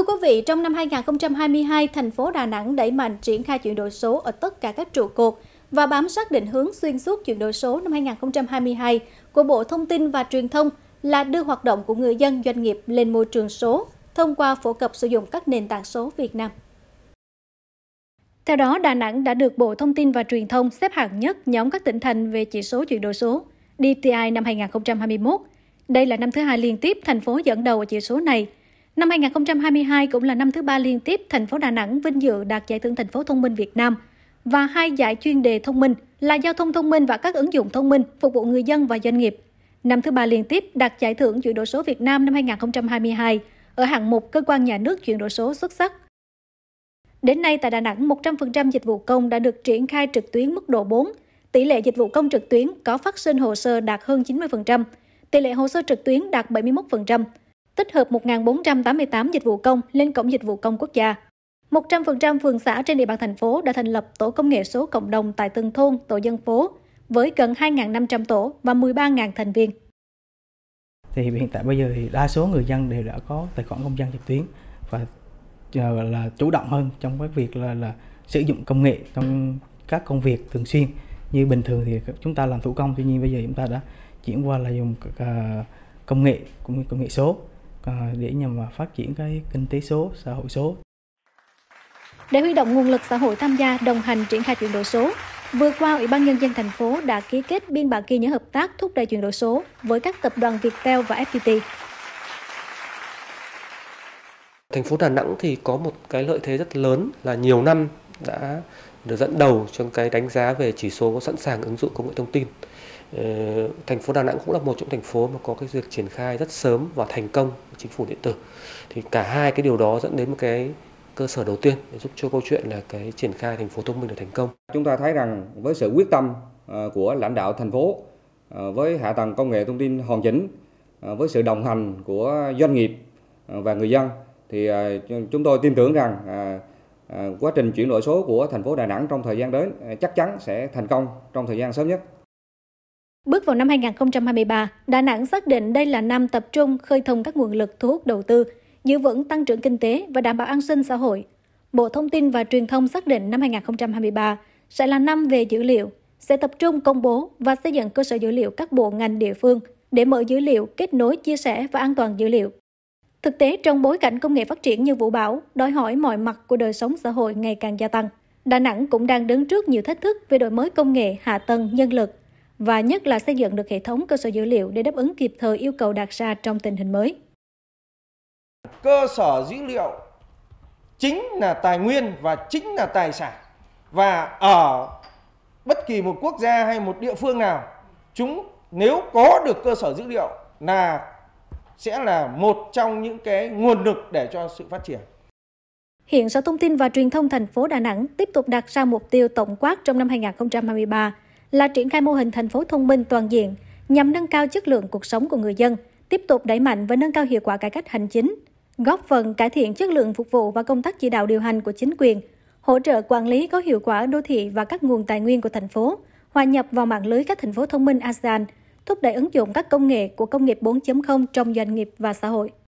Thưa quý vị, trong năm 2022, thành phố Đà Nẵng đẩy mạnh triển khai chuyển đổi số ở tất cả các trụ cột và bám sát định hướng xuyên suốt chuyển đổi số năm 2022 của Bộ Thông tin và Truyền thông là đưa hoạt động của người dân doanh nghiệp lên môi trường số thông qua phổ cập sử dụng các nền tảng số Việt Nam. Theo đó, Đà Nẵng đã được Bộ Thông tin và Truyền thông xếp hạng nhất nhóm các tỉnh thành về chỉ số chuyển đổi số DTI năm 2021. Đây là năm thứ hai liên tiếp thành phố dẫn đầu ở chỉ số này – Năm 2022 cũng là năm thứ ba liên tiếp thành phố Đà Nẵng vinh dự đạt giải thưởng thành phố thông minh Việt Nam và hai giải chuyên đề thông minh là giao thông thông minh và các ứng dụng thông minh phục vụ người dân và doanh nghiệp. Năm thứ ba liên tiếp đạt giải thưởng chuyển đổi số Việt Nam năm 2022 ở hạng mục cơ quan nhà nước chuyển đổi số xuất sắc. Đến nay tại Đà Nẵng, 100% dịch vụ công đã được triển khai trực tuyến mức độ 4. Tỷ lệ dịch vụ công trực tuyến có phát sinh hồ sơ đạt hơn 90%, tỷ lệ hồ sơ trực tuyến đạt 71%, tích hợp 1.488 dịch vụ công lên cổng dịch vụ công quốc gia. 100% phường xã trên địa bàn thành phố đã thành lập tổ công nghệ số cộng đồng tại từng thôn, tổ dân phố với gần 2.500 tổ và 13.000 thành viên. Thì hiện tại bây giờ thì đa số người dân đều đã có tài khoản công dân trực tuyến và ờ, là chủ động hơn trong cái việc là là sử dụng công nghệ trong các công việc thường xuyên như bình thường thì chúng ta làm thủ công tuy nhiên bây giờ chúng ta đã chuyển qua là dùng ờ, công nghệ cũng như công nghệ số Ờ, để nhằm vào phát triển cái kinh tế số, xã hội số. Để huy động nguồn lực xã hội tham gia đồng hành triển khai chuyển đổi số, vừa qua Ủy ban nhân dân thành phố đã ký kết biên bản ghi nhớ hợp tác thúc đẩy chuyển đổi số với các tập đoàn Viettel và FPT. Thành phố Đà Nẵng thì có một cái lợi thế rất lớn là nhiều năm đã được dẫn đầu trong cái đánh giá về chỉ số sẵn sàng ứng dụng công nghệ thông tin Ờ, thành phố Đà Nẵng cũng là một trong thành phố mà có cái việc triển khai rất sớm và thành công chính phủ điện tử. Thì cả hai cái điều đó dẫn đến một cái cơ sở đầu tiên để giúp cho câu chuyện là cái triển khai thành phố thông minh được thành công. Chúng ta thấy rằng với sự quyết tâm ờ, của lãnh đạo thành phố ờ, với hạ tầng công nghệ thông tin hoàn chỉnh, với sự đồng hành của doanh nghiệp và người dân thì chúng tôi tin tưởng rằng quá trình chuyển đổi số của thành phố Đà Nẵng trong thời gian đến chắc chắn sẽ thành công trong thời gian sớm nhất. Bước vào năm 2023, Đà Nẵng xác định đây là năm tập trung khơi thông các nguồn lực thu hút đầu tư, giữ vững tăng trưởng kinh tế và đảm bảo an sinh xã hội. Bộ Thông tin và Truyền thông xác định năm 2023 sẽ là năm về dữ liệu, sẽ tập trung công bố và xây dựng cơ sở dữ liệu các bộ ngành địa phương để mở dữ liệu, kết nối, chia sẻ và an toàn dữ liệu. Thực tế, trong bối cảnh công nghệ phát triển như vũ bão, đòi hỏi mọi mặt của đời sống xã hội ngày càng gia tăng. Đà Nẵng cũng đang đứng trước nhiều thách thức về đổi mới công nghệ, hạ tầng, nhân lực và nhất là xây dựng được hệ thống cơ sở dữ liệu để đáp ứng kịp thời yêu cầu đặt ra trong tình hình mới. Cơ sở dữ liệu chính là tài nguyên và chính là tài sản và ở bất kỳ một quốc gia hay một địa phương nào chúng nếu có được cơ sở dữ liệu là sẽ là một trong những cái nguồn lực để cho sự phát triển. Hiện Sở Thông tin và Truyền thông thành phố Đà Nẵng tiếp tục đặt ra mục tiêu tổng quát trong năm 2023 là triển khai mô hình thành phố thông minh toàn diện nhằm nâng cao chất lượng cuộc sống của người dân, tiếp tục đẩy mạnh và nâng cao hiệu quả cải cách hành chính, góp phần cải thiện chất lượng phục vụ và công tác chỉ đạo điều hành của chính quyền, hỗ trợ quản lý có hiệu quả đô thị và các nguồn tài nguyên của thành phố, hòa nhập vào mạng lưới các thành phố thông minh ASEAN, thúc đẩy ứng dụng các công nghệ của công nghiệp 4.0 trong doanh nghiệp và xã hội.